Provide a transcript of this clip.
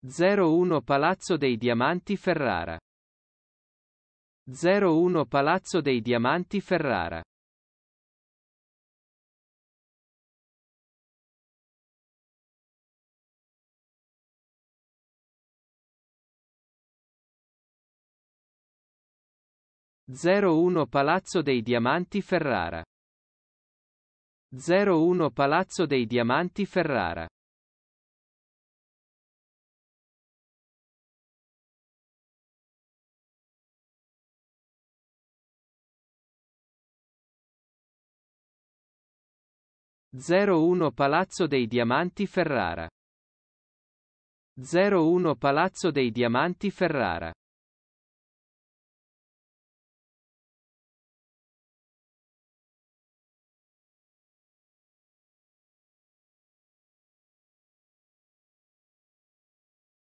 01 Palazzo dei Diamanti Ferrara 01 Palazzo dei Diamanti Ferrara Zero uno Palazzo dei Diamanti Ferrara 01 Palazzo dei Diamanti Ferrara 01 Palazzo dei Diamanti Ferrara 01 Palazzo dei Diamanti Ferrara